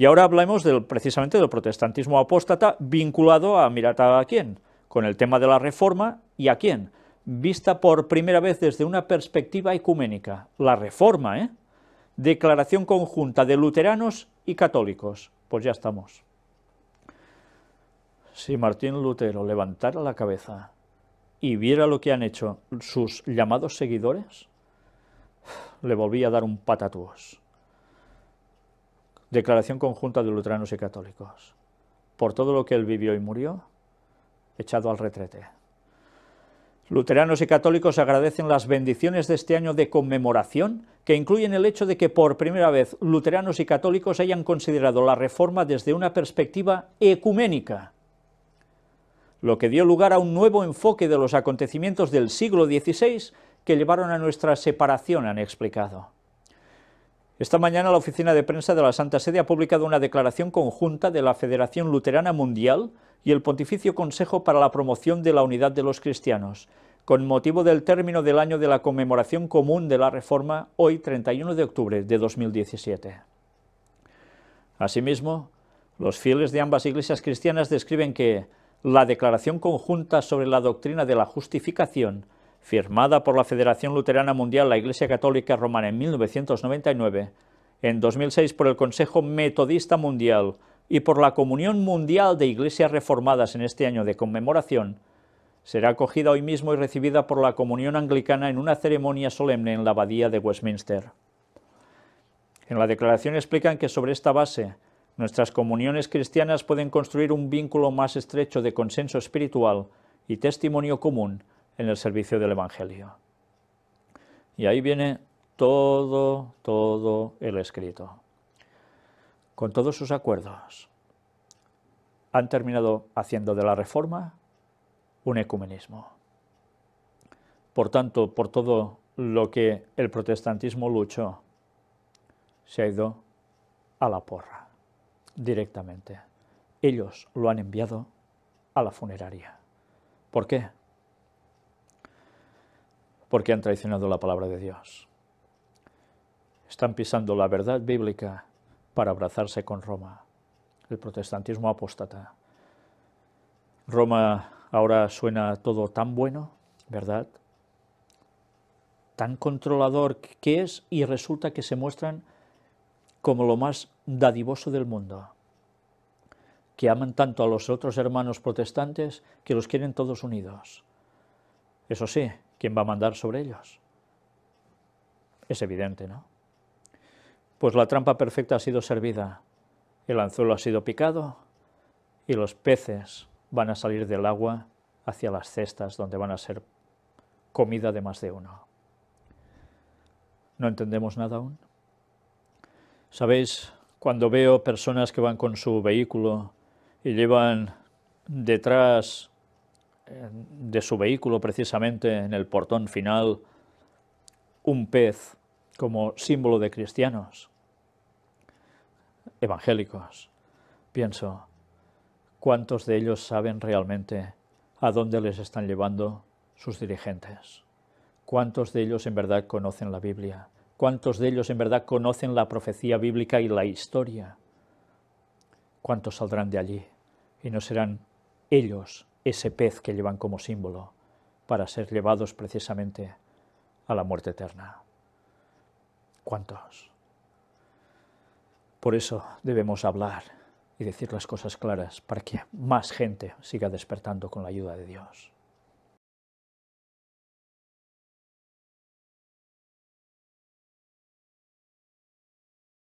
Y ahora hablamos del, precisamente del protestantismo apóstata vinculado a, Mirata a quién, con el tema de la reforma y a quién, vista por primera vez desde una perspectiva ecuménica, la reforma, ¿eh? declaración conjunta de luteranos y católicos. Pues ya estamos. Si Martín Lutero levantara la cabeza y viera lo que han hecho sus llamados seguidores, le volvía a dar un patatuos. Declaración conjunta de luteranos y católicos. Por todo lo que él vivió y murió, echado al retrete. Luteranos y católicos agradecen las bendiciones de este año de conmemoración, que incluyen el hecho de que por primera vez luteranos y católicos hayan considerado la reforma desde una perspectiva ecuménica, lo que dio lugar a un nuevo enfoque de los acontecimientos del siglo XVI que llevaron a nuestra separación, han explicado. Esta mañana la oficina de prensa de la Santa Sede ha publicado una declaración conjunta de la Federación Luterana Mundial y el Pontificio Consejo para la Promoción de la Unidad de los Cristianos, con motivo del término del año de la conmemoración común de la Reforma, hoy 31 de octubre de 2017. Asimismo, los fieles de ambas iglesias cristianas describen que la declaración conjunta sobre la doctrina de la justificación firmada por la Federación Luterana Mundial la Iglesia Católica Romana en 1999, en 2006 por el Consejo Metodista Mundial y por la Comunión Mundial de Iglesias Reformadas en este año de conmemoración, será acogida hoy mismo y recibida por la Comunión Anglicana en una ceremonia solemne en la Abadía de Westminster. En la declaración explican que sobre esta base, nuestras comuniones cristianas pueden construir un vínculo más estrecho de consenso espiritual y testimonio común en el servicio del Evangelio. Y ahí viene todo, todo el escrito, con todos sus acuerdos. Han terminado haciendo de la reforma un ecumenismo. Por tanto, por todo lo que el protestantismo luchó, se ha ido a la porra, directamente. Ellos lo han enviado a la funeraria. ¿Por qué? porque han traicionado la palabra de Dios. Están pisando la verdad bíblica para abrazarse con Roma, el protestantismo apóstata. Roma ahora suena todo tan bueno, ¿verdad? Tan controlador que es y resulta que se muestran como lo más dadivoso del mundo, que aman tanto a los otros hermanos protestantes que los quieren todos unidos. Eso sí, ¿quién va a mandar sobre ellos? Es evidente, ¿no? Pues la trampa perfecta ha sido servida, el anzuelo ha sido picado y los peces van a salir del agua hacia las cestas donde van a ser comida de más de uno. ¿No entendemos nada aún? Sabéis, cuando veo personas que van con su vehículo y llevan detrás de su vehículo precisamente en el portón final un pez como símbolo de cristianos evangélicos. Pienso, ¿cuántos de ellos saben realmente a dónde les están llevando sus dirigentes? ¿Cuántos de ellos en verdad conocen la Biblia? ¿Cuántos de ellos en verdad conocen la profecía bíblica y la historia? ¿Cuántos saldrán de allí y no serán ellos ese pez que llevan como símbolo para ser llevados precisamente a la muerte eterna. ¿Cuántos? Por eso debemos hablar y decir las cosas claras para que más gente siga despertando con la ayuda de Dios.